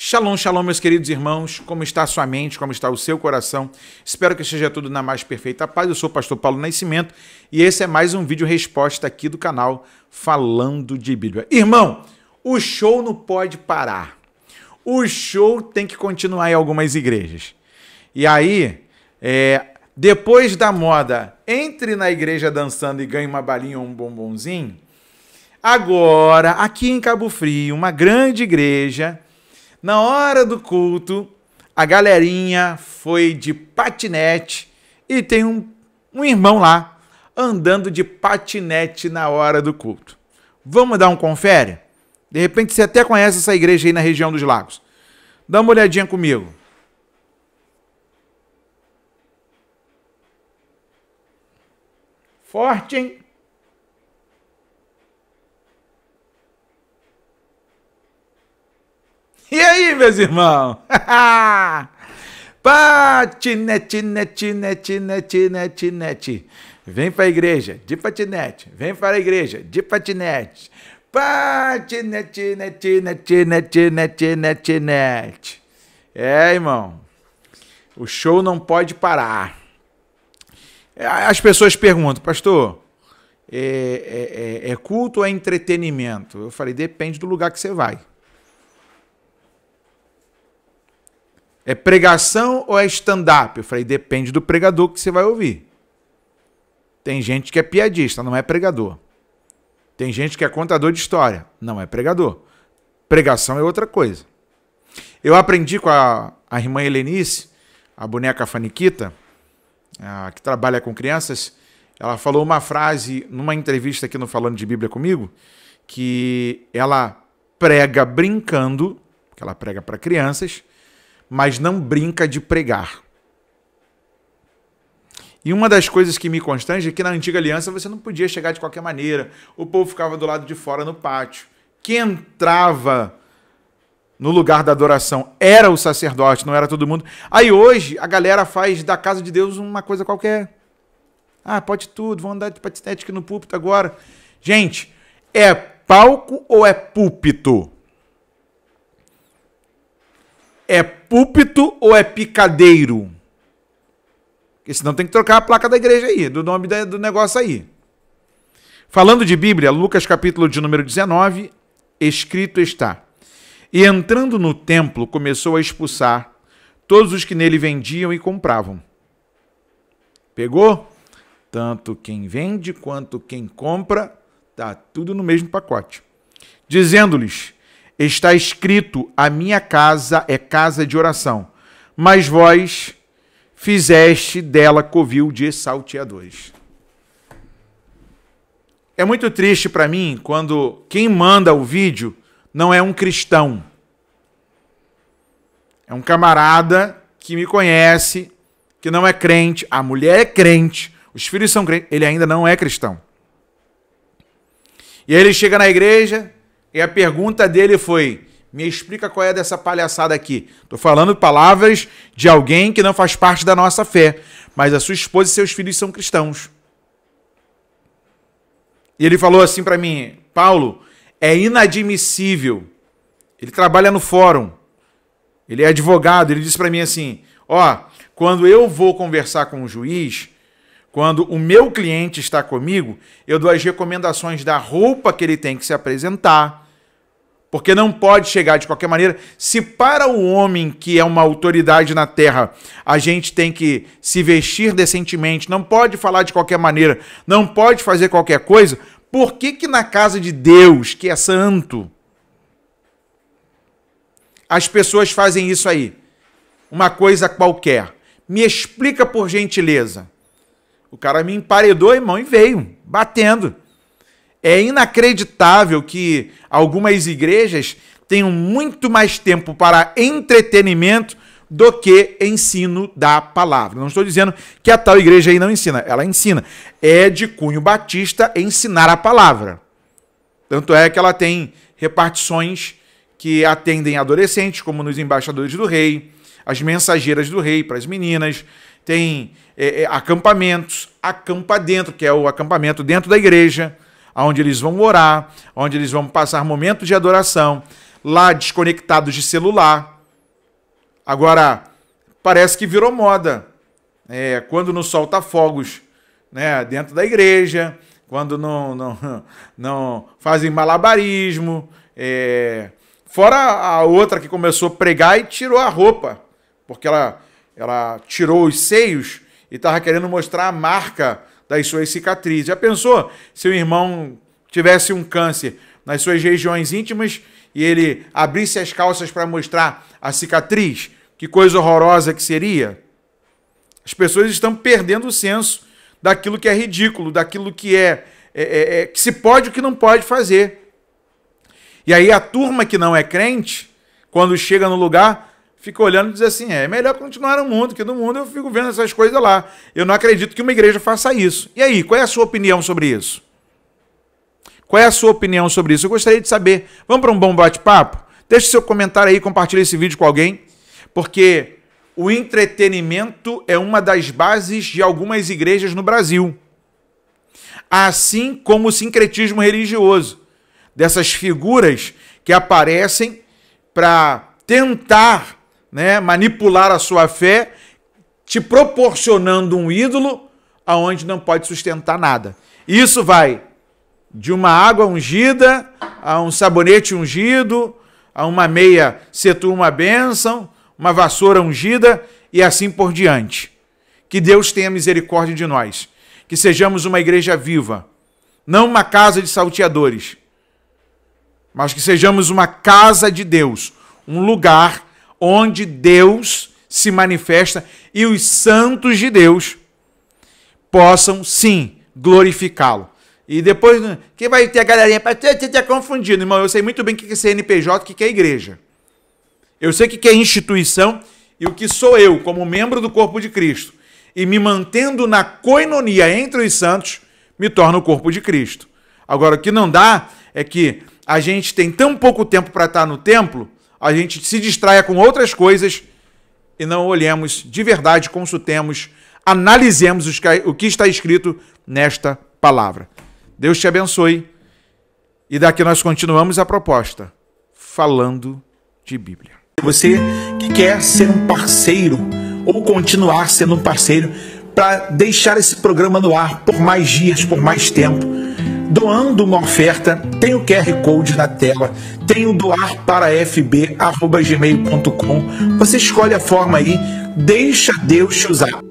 Shalom, shalom, meus queridos irmãos. Como está a sua mente? Como está o seu coração? Espero que esteja tudo na mais perfeita paz. Eu sou o pastor Paulo Nascimento e esse é mais um vídeo resposta aqui do canal Falando de Bíblia. Irmão, o show não pode parar. O show tem que continuar em algumas igrejas. E aí, é, depois da moda, entre na igreja dançando e ganhe uma balinha ou um bombonzinho. Agora, aqui em Cabo Frio, uma grande igreja na hora do culto, a galerinha foi de patinete e tem um, um irmão lá andando de patinete na hora do culto. Vamos dar um confere? De repente você até conhece essa igreja aí na região dos lagos. Dá uma olhadinha comigo. Forte, hein? E aí, meus irmãos? patinete, nete, nete, nete, nete, nete. Vem para a igreja de patinete. Vem para a igreja de patinete. Patinete, nete, nete, nete, nete, nete, nete. É, irmão. O show não pode parar. É, as pessoas perguntam, pastor, é, é, é, é culto ou é entretenimento? Eu falei, depende do lugar que você vai. É pregação ou é stand-up? Eu falei, depende do pregador que você vai ouvir. Tem gente que é piadista, não é pregador. Tem gente que é contador de história, não é pregador. Pregação é outra coisa. Eu aprendi com a, a irmã Helenice, a boneca Faniquita, a, que trabalha com crianças, ela falou uma frase numa entrevista aqui no Falando de Bíblia comigo, que ela prega brincando, que ela prega para crianças, mas não brinca de pregar. E uma das coisas que me constrange é que na antiga aliança você não podia chegar de qualquer maneira. O povo ficava do lado de fora no pátio. Quem entrava no lugar da adoração era o sacerdote, não era todo mundo. Aí hoje a galera faz da casa de Deus uma coisa qualquer. Ah, pode tudo, vão andar de patinete aqui no púlpito agora. Gente, é palco ou é púlpito? É púlpito ou é picadeiro? Porque senão tem que trocar a placa da igreja aí, do nome do negócio aí. Falando de Bíblia, Lucas capítulo de número 19, escrito está: E entrando no templo, começou a expulsar todos os que nele vendiam e compravam. Pegou? Tanto quem vende quanto quem compra, tá tudo no mesmo pacote. Dizendo-lhes: Está escrito: A minha casa é casa de oração, mas vós fizeste dela covil de salteadores. É muito triste para mim quando quem manda o vídeo não é um cristão. É um camarada que me conhece, que não é crente, a mulher é crente, os filhos são crentes, ele ainda não é cristão. E aí ele chega na igreja, e a pergunta dele foi: me explica qual é dessa palhaçada aqui. Tô falando palavras de alguém que não faz parte da nossa fé, mas a sua esposa e seus filhos são cristãos. E ele falou assim para mim: Paulo, é inadmissível. Ele trabalha no fórum, ele é advogado. Ele disse para mim assim: Ó, quando eu vou conversar com o juiz, quando o meu cliente está comigo, eu dou as recomendações da roupa que ele tem que se apresentar porque não pode chegar de qualquer maneira. Se para o homem que é uma autoridade na terra, a gente tem que se vestir decentemente, não pode falar de qualquer maneira, não pode fazer qualquer coisa, por que que na casa de Deus, que é santo, as pessoas fazem isso aí? Uma coisa qualquer. Me explica por gentileza. O cara me emparedou, irmão, e veio, batendo. É inacreditável que algumas igrejas tenham muito mais tempo para entretenimento do que ensino da palavra. Não estou dizendo que a tal igreja aí não ensina, ela ensina. É de cunho batista ensinar a palavra. Tanto é que ela tem repartições que atendem adolescentes, como nos embaixadores do rei, as mensageiras do rei para as meninas, tem é, é, acampamentos, acampa dentro, que é o acampamento dentro da igreja onde eles vão orar, onde eles vão passar momentos de adoração, lá desconectados de celular. Agora, parece que virou moda. É, quando não solta tá fogos né, dentro da igreja, quando não, não, não fazem malabarismo. É, fora a outra que começou a pregar e tirou a roupa, porque ela, ela tirou os seios e estava querendo mostrar a marca das suas cicatrizes. Já pensou se o irmão tivesse um câncer nas suas regiões íntimas e ele abrisse as calças para mostrar a cicatriz? Que coisa horrorosa que seria! As pessoas estão perdendo o senso daquilo que é ridículo, daquilo que é, é, é, é que se pode e que não pode fazer. E aí a turma que não é crente, quando chega no lugar, fica olhando e diz assim: é, é melhor continuar no mundo, que no mundo eu fico vendo essas coisas lá. Eu não acredito que uma igreja faça isso. E aí, qual é a sua opinião sobre isso? Qual é a sua opinião sobre isso? Eu gostaria de saber. Vamos para um bom bate-papo? Deixe seu comentário aí, compartilhe esse vídeo com alguém, porque o entretenimento é uma das bases de algumas igrejas no Brasil. Assim como o sincretismo religioso, dessas figuras que aparecem para tentar né, manipular a sua fé, te proporcionando um ídolo aonde não pode sustentar nada. Isso vai de uma água ungida a um sabonete ungido, a uma meia setua uma bênção, uma vassoura ungida e assim por diante. Que Deus tenha misericórdia de nós. Que sejamos uma igreja viva, não uma casa de salteadores, mas que sejamos uma casa de Deus, um lugar onde Deus se manifesta e os santos de Deus possam sim glorificá-lo. E depois, né, quem vai ter a galerinha para ter, ter, irmão? Eu sei muito bem o que é CNPJ, o que é igreja. Eu sei o que é instituição e o que sou eu, como membro do corpo de Cristo. E me mantendo na coinonia entre os santos, me torno o corpo de Cristo. Agora, o que não dá é que a gente tem tão pouco tempo para estar tá no templo a gente se distraia com outras coisas e não olhemos de verdade, consultemos, analisemos o que está escrito nesta palavra. Deus te abençoe. E daqui nós continuamos a proposta, falando de Bíblia. Você que quer ser um parceiro ou continuar sendo um parceiro para deixar esse programa no ar por mais dias, por mais tempo doando uma oferta, tem o QR Code na tela, tem o doar para fb.gmail.com. Você escolhe a forma aí, deixa Deus te usar.